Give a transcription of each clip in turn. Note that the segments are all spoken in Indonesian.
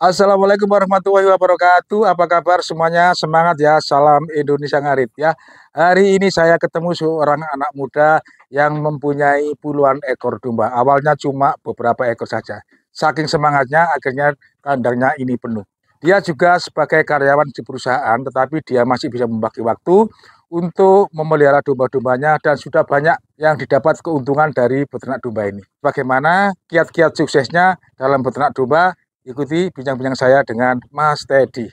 Assalamualaikum warahmatullahi wabarakatuh. Apa kabar semuanya? Semangat ya. Salam Indonesia Ngarit ya. Hari ini saya ketemu seorang anak muda yang mempunyai puluhan ekor domba. Awalnya cuma beberapa ekor saja. Saking semangatnya akhirnya kandangnya ini penuh. Dia juga sebagai karyawan di perusahaan tetapi dia masih bisa membagi waktu untuk memelihara domba-dombanya dan sudah banyak yang didapat keuntungan dari peternak domba ini. Bagaimana kiat-kiat suksesnya dalam peternak domba Ikuti bincang-bincang saya dengan Mas Teddy.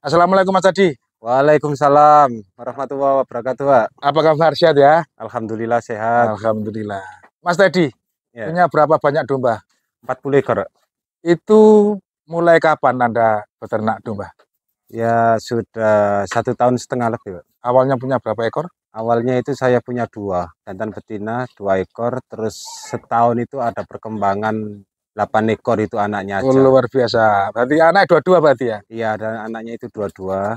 Assalamualaikum Mas Teddy. Waalaikumsalam warahmatullahi wabarakatuh. Apa kabar sehat ya? Alhamdulillah sehat. Alhamdulillah. Mas Teddy, ya. punya berapa banyak domba? 40 ekor. Itu mulai kapan Anda beternak domba? Ya sudah satu tahun setengah lebih. Awalnya punya berapa ekor? awalnya itu saya punya dua jantan betina dua ekor terus setahun itu ada perkembangan delapan ekor itu anaknya oh, aja. Oh, luar biasa berarti anak dua-dua berarti ya iya dan anaknya itu dua-dua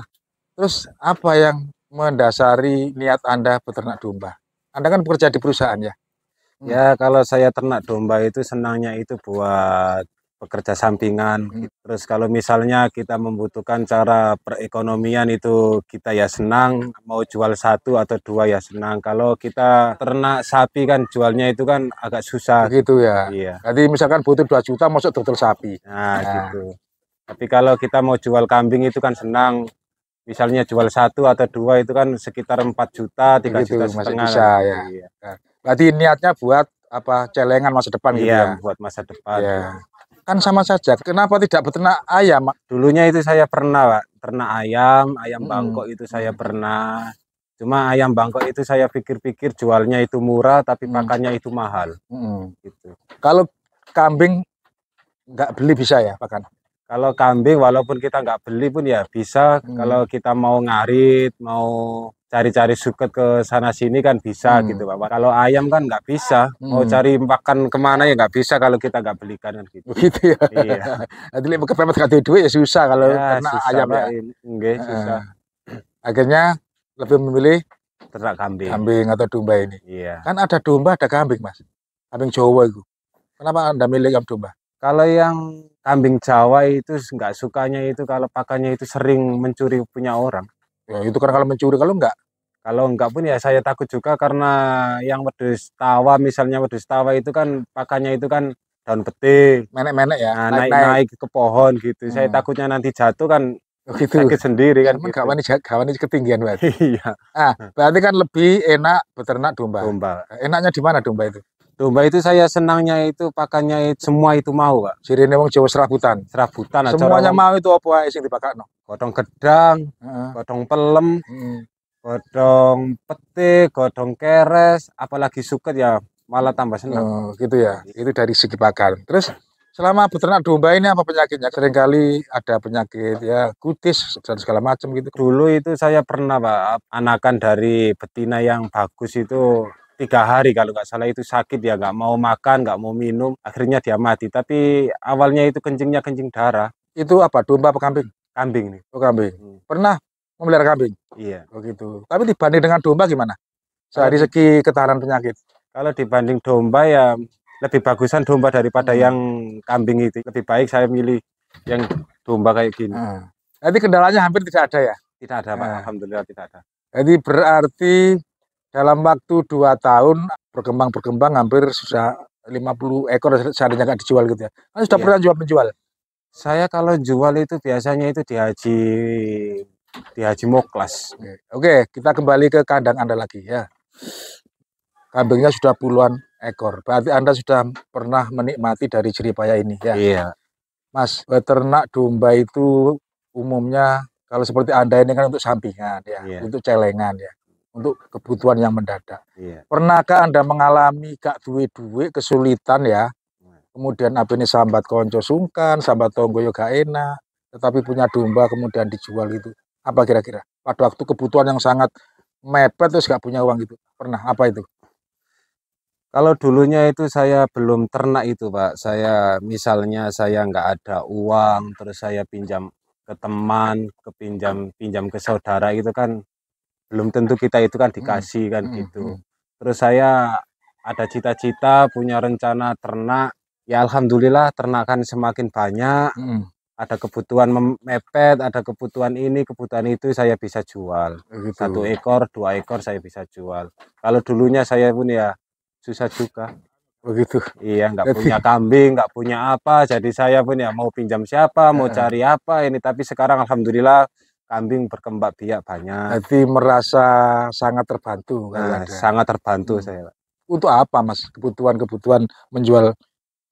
terus apa yang mendasari niat anda peternak domba anda kan bekerja di perusahaan ya ya kalau saya ternak domba itu senangnya itu buat pekerja sampingan. Hmm. Terus kalau misalnya kita membutuhkan cara perekonomian itu kita ya senang, mau jual satu atau dua ya senang. Kalau kita ternak sapi kan jualnya itu kan agak susah. Gitu ya. Iya. Jadi misalkan butuh dua juta masuk total sapi. Nah, nah, gitu. Tapi kalau kita mau jual kambing itu kan senang. Misalnya jual satu atau dua itu kan sekitar empat juta, tiga gitu, juta setengah. bisa kan. ya. Iya. Nah, berarti niatnya buat apa celengan masa depan gitu iya, gitu ya. buat masa depan. Iya. Ya kan sama saja. Kenapa tidak beternak ayam? Dulunya itu saya pernah, Pak. Ternak ayam, ayam hmm. bangkok itu saya pernah. Cuma ayam bangkok itu saya pikir-pikir jualnya itu murah tapi hmm. pakannya itu mahal. Hmm. Gitu. Kalau kambing nggak beli bisa ya pakan? Kalau kambing walaupun kita nggak beli pun ya bisa. Hmm. Kalau kita mau ngarit, mau cari-cari suket ke sana sini kan bisa hmm. gitu Bapak. Kalau ayam kan nggak bisa. Hmm. Mau cari makan kemana ya nggak bisa kalau kita nggak belikan kan gitu. Begitu ya. Iya. Nanti lek kepepet kati duit ya susah kalau ya, karena susah, ayam ya. Iya. susah. Akhirnya lebih memilih ternak kambing. Kambing atau domba ini. Iya. Kan ada domba, ada kambing, Mas. Kambing Jawa itu. Kenapa Anda milih yang domba? Kalau yang kambing Jawa itu nggak sukanya itu kalau pakannya itu sering mencuri punya orang. Ya, itu kan kalau mencuri kalau enggak kalau enggak pun ya saya takut juga karena yang wedus tawa misalnya wedus tawa itu kan pakannya itu kan daun peti menek-menek ya nah, naik-naik ke pohon gitu hmm. saya takutnya nanti jatuh kan oh, gitu. sakit sendiri kan, kan gitu. kawan ini ketinggian berarti iya ah berarti kan lebih enak beternak domba domba enaknya di mana domba itu Domba itu saya senangnya itu pakannya itu, semua itu mau, Pak. Sirine wong Jawa serabutan. Serabutan Semuanya mau itu apa wae sing dipakakno. Godhong gedang, uh -huh. pelem, -huh. Godhong pete, godhong keres, apalagi suket ya malah tambah senang. Oh, gitu ya. Gitu. Itu dari segi pakan. Terus selama beternak domba ini apa penyakitnya? Seringkali ada penyakit ya kutis dan segala macam gitu. Dulu itu saya pernah pak anakan dari betina yang bagus itu tiga hari kalau nggak salah itu sakit ya nggak mau makan nggak mau minum akhirnya dia mati tapi awalnya itu kencingnya kencing darah itu apa domba apa kambing kambing nih oh kambing hmm. pernah memelihara kambing iya begitu oh, tapi dibanding dengan domba gimana dari segi ketahanan penyakit kalau dibanding domba ya lebih bagusan domba daripada hmm. yang kambing itu lebih baik saya milih yang domba kayak gini hmm. jadi kendalanya hampir tidak ada ya tidak ada pak nah. alhamdulillah tidak ada jadi berarti dalam waktu dua tahun berkembang-berkembang hampir sudah 50 ekor seandainya nggak dijual gitu ya. Kan sudah iya. pernah jual menjual. Saya kalau jual itu biasanya itu dihaji dihaji moklas. Oke, Oke kita kembali ke kandang Anda lagi ya. Kambingnya sudah puluhan ekor. Berarti Anda sudah pernah menikmati dari jeripaya ini ya. Iya. Mas, beternak domba itu umumnya kalau seperti Anda ini kan untuk sampingan ya, iya. untuk celengan ya untuk kebutuhan yang mendadak. Iya. Pernahkah Anda mengalami gak duit duwe kesulitan ya? Nah. Kemudian apa ini sambat konco sungkan, sambat tonggo yoga enak, tetapi punya domba kemudian dijual itu Apa kira-kira? Pada waktu kebutuhan yang sangat mepet terus gak punya uang gitu. Pernah apa itu? Kalau dulunya itu saya belum ternak itu Pak, saya misalnya saya nggak ada uang, terus saya pinjam ke teman, ke pinjam pinjam ke saudara itu kan belum tentu kita itu kan hmm. dikasih kan hmm, gitu hmm. terus saya ada cita-cita punya rencana ternak ya alhamdulillah ternakan semakin banyak ada kebutuhan mepet, ada kebutuhan ini, kebutuhan itu saya bisa jual. Gitu. Satu ekor, dua ekor saya bisa jual. Kalau dulunya saya pun ya susah juga. Begitu. Iya, nggak punya kambing, nggak punya apa. Jadi saya pun ya mau pinjam siapa, mau cari apa ini. Tapi sekarang alhamdulillah kambing berkembang biak banyak. Jadi merasa sangat terbantu. Nah, sangat terbantu hmm. saya. Untuk apa mas kebutuhan-kebutuhan menjual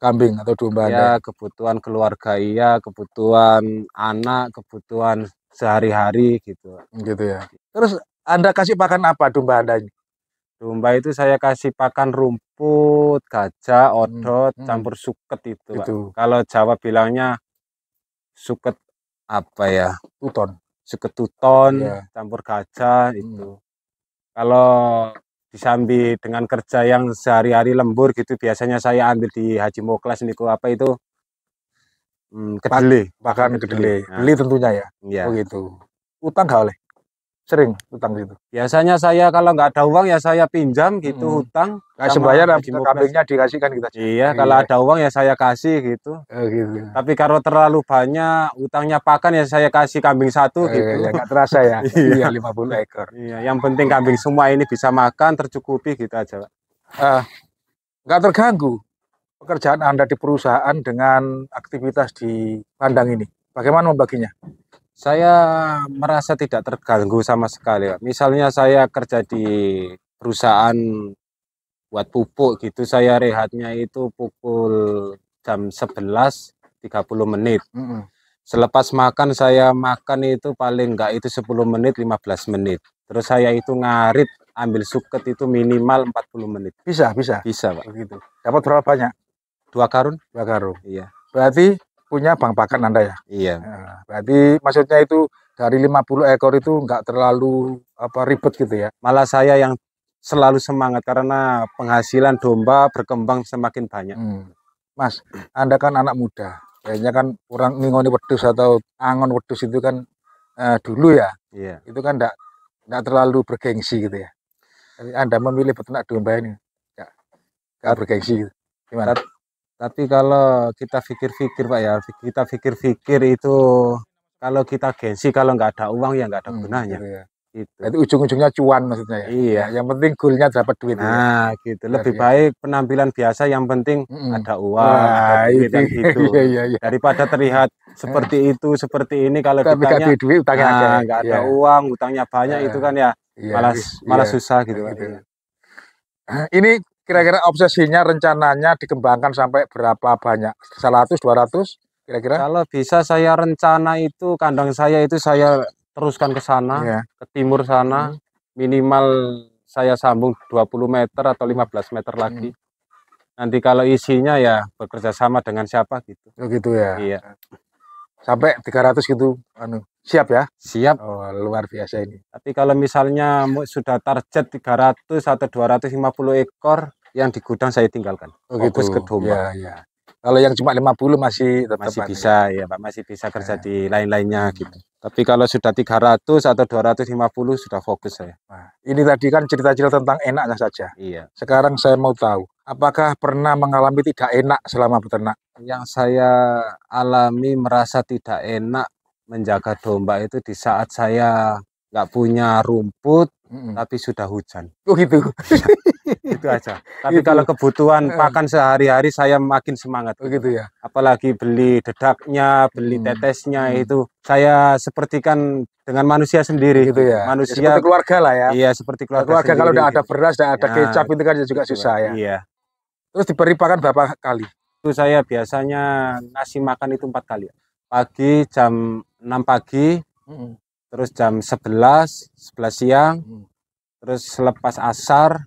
kambing atau domba? Ya kebutuhan keluarga iya, kebutuhan anak, kebutuhan sehari-hari gitu. Hmm, gitu ya. Terus anda kasih pakan apa domba anda Domba itu saya kasih pakan rumput, gajah, hmm, odot, hmm. campur suket itu. itu. Kalau Jawa bilangnya suket apa ya? Uton seketuton yeah. campur kaca hmm. itu kalau disambi dengan kerja yang sehari-hari lembur gitu biasanya saya ambil di Haji Moklas niku apa itu hmm, kedelai bahkan kedelai nah. beli nah. tentunya ya yeah. oh gitu utang gak oleh sering hutang gitu. Biasanya saya kalau nggak ada uang ya saya pinjam gitu hmm. hutang. kayak sembayar kambingnya dikasihkan kita. Gitu. Iya, iya, kalau ada uang ya saya kasih gitu. Oh, gitu. Tapi kalau terlalu banyak utangnya pakan ya saya kasih kambing satu oh, gitu. Iya, nggak terasa ya. iya, 50 iya, ekor. Iya, yang penting kambing semua ini bisa makan tercukupi gitu aja, Pak. Uh, nggak terganggu pekerjaan Anda di perusahaan dengan aktivitas di kandang ini. Bagaimana membaginya? Saya merasa tidak terganggu sama sekali. Misalnya saya kerja di perusahaan buat pupuk gitu, saya rehatnya itu pukul jam 11.30 menit. Mm -hmm. Selepas makan saya makan itu paling enggak itu 10 menit, 15 menit. Terus saya itu ngarit ambil suket itu minimal 40 menit. Bisa, bisa. Bisa, Pak. Begitu. Dapat berapa banyak? Dua karun. Dua karun. Iya. Berarti punya bank pakan Anda ya? Iya. Nah, berarti maksudnya itu dari 50 ekor itu nggak terlalu apa ribet gitu ya? Malah saya yang selalu semangat karena penghasilan domba berkembang semakin banyak. Hmm. Mas, Anda kan anak muda. Kayaknya kan orang ngingoni wedus atau angon wedus itu kan eh, dulu ya. Iya. Itu kan enggak enggak terlalu bergengsi gitu ya. Anda memilih peternak domba ini enggak, enggak bergengsi gitu. Gimana? Tapi kalau kita pikir-pikir Pak ya, kita pikir-pikir itu kalau kita gengsi kalau nggak ada uang ya nggak ada hmm, gunanya. Hmm, iya. Gitu. Ya. gitu. ujung-ujungnya cuan maksudnya ya. Iya. Ya, yang penting goalnya dapat duit. Ya. Nah, gitu. ya. gitu. Lebih baik ya. penampilan biasa yang penting mm -mm. ada uang, Wah, gitu. Iya, iya, iya. Daripada terlihat seperti itu, seperti ini kalau Tapi ditanya gak duit utangnya nah, ada. ada iya. uang, utangnya banyak iya. itu kan ya iya, malas iya, malas susah gitu. Nah, gitu. Iya, gitu. Ini Kira-kira obsesinya rencananya dikembangkan sampai berapa banyak? 100, 200 kira-kira? Kalau bisa saya rencana itu kandang saya itu saya teruskan ke sana, iya. ke timur sana. Hmm. Minimal saya sambung 20 meter atau 15 meter hmm. lagi. Hmm. Nanti kalau isinya ya bekerja sama dengan siapa gitu. Oh gitu ya. Iya. Sampai 300 gitu anu. Siap ya? Siap. Oh, luar biasa ini. Tapi kalau misalnya sudah target 300 atau 250 ekor, yang di gudang saya tinggalkan. Oh, gitu. Fokus ke domba. Ya, ya. Kalau yang cuma 50 masih tetap masih ada. bisa ya Pak, masih bisa iya. kerja ya. di lain-lainnya hmm. gitu. Tapi kalau sudah 300 atau 250 sudah fokus saya. Nah, ini tadi kan cerita-cerita tentang enaknya saja. Iya. Sekarang saya mau tahu, apakah pernah mengalami tidak enak selama beternak? Yang saya alami merasa tidak enak menjaga domba itu di saat saya nggak punya rumput, mm -mm. tapi sudah hujan. Oh gitu. Iya, itu aja. Tapi gitu. kalau kebutuhan pakan sehari-hari saya makin semangat. Oh gitu ya. Apalagi beli dedaknya, beli mm. tetesnya mm. itu saya sepertikan dengan manusia sendiri gitu ya. ya manusia ya, seperti keluarga lah ya. Iya, seperti keluarga. Keluarga sendiri, kalau udah ada gitu. beras dan ada ya, kecap itu kan juga susah ya. Iya. Terus diberi pakan berapa kali? Itu saya biasanya nasi makan itu empat kali. Pagi jam 6 pagi, mm -mm terus jam 11 sebelas siang hmm. terus lepas asar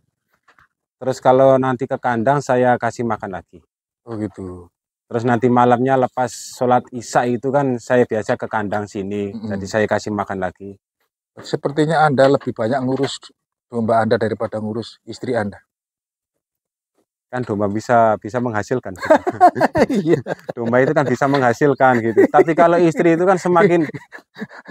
terus kalau nanti ke kandang saya kasih makan lagi oh gitu terus nanti malamnya lepas sholat isya itu kan saya biasa ke kandang sini -hmm. jadi saya kasih makan lagi sepertinya anda lebih banyak ngurus domba anda daripada ngurus istri anda kan domba bisa bisa menghasilkan gitu. iya. domba itu kan bisa menghasilkan gitu tapi kalau istri itu kan semakin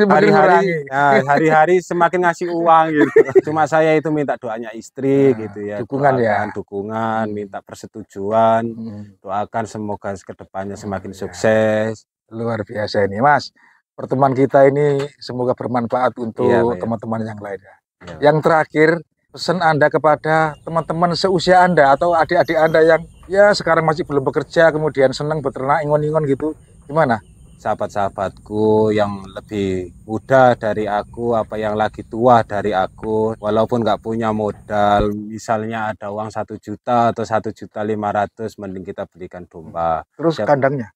hari-hari ya, hari-hari ya, semakin ngasih uang gitu cuma saya itu minta doanya istri nah, gitu ya dukungan ya. doakan, ya dukungan hmm. minta persetujuan hmm. doakan semoga kedepannya oh, semakin ya. sukses luar biasa ini mas pertemuan kita ini semoga bermanfaat iya, untuk teman-teman ya, ya. yang lain ya. Iya, yang terakhir pesan Anda kepada teman-teman seusia Anda atau adik-adik Anda yang ya sekarang masih belum bekerja kemudian senang beternak ingon-ingon gitu gimana sahabat-sahabatku yang lebih muda dari aku apa yang lagi tua dari aku walaupun nggak punya modal misalnya ada uang satu juta atau satu juta lima ratus mending kita belikan domba terus Siap, ya. kandangnya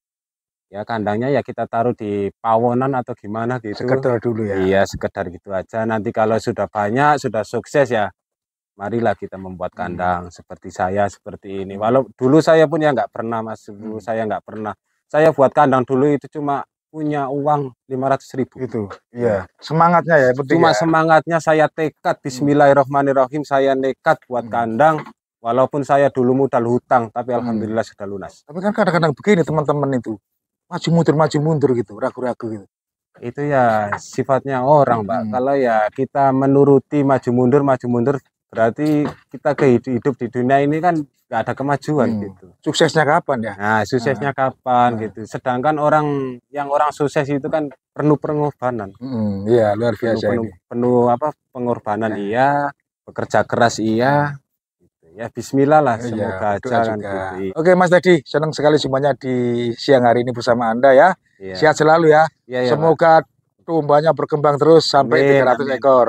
ya kandangnya ya kita taruh di pawonan atau gimana gitu sekedar dulu ya iya sekedar gitu aja nanti kalau sudah banyak sudah sukses ya marilah kita membuat hmm. kandang hmm. seperti saya seperti ini walau dulu saya punya nggak pernah mas dulu hmm. saya nggak pernah saya buat kandang dulu itu cuma punya uang 500 ribu itu iya, iya. semangatnya ya cuma ya. semangatnya saya tekad hmm. Bismillahirrahmanirrahim saya nekat buat hmm. kandang walaupun saya dulu modal hutang tapi hmm. alhamdulillah sudah lunas tapi kan kadang-kadang begini teman-teman itu maju mundur maju mundur gitu ragu-ragu gitu itu ya sifatnya orang Pak. hmm. kalau ya kita menuruti maju mundur maju mundur berarti kita kehidup hidup di dunia ini kan gak ada kemajuan hmm. gitu suksesnya kapan ya nah suksesnya nah. kapan nah. gitu sedangkan orang yang orang sukses itu kan penuh pengorbanan hmm, iya luar biasa penuh, penuh, penuh apa pengorbanan nah. iya bekerja iya, keras iya gitu ya Bismillah lah iya, semoga ya, aja kan gitu. Iya. oke Mas Dedi senang sekali semuanya di siang hari ini bersama anda ya, ya. sehat selalu ya, ya, ya semoga mas. tumbanya berkembang terus sampai amin, 300 amin. ekor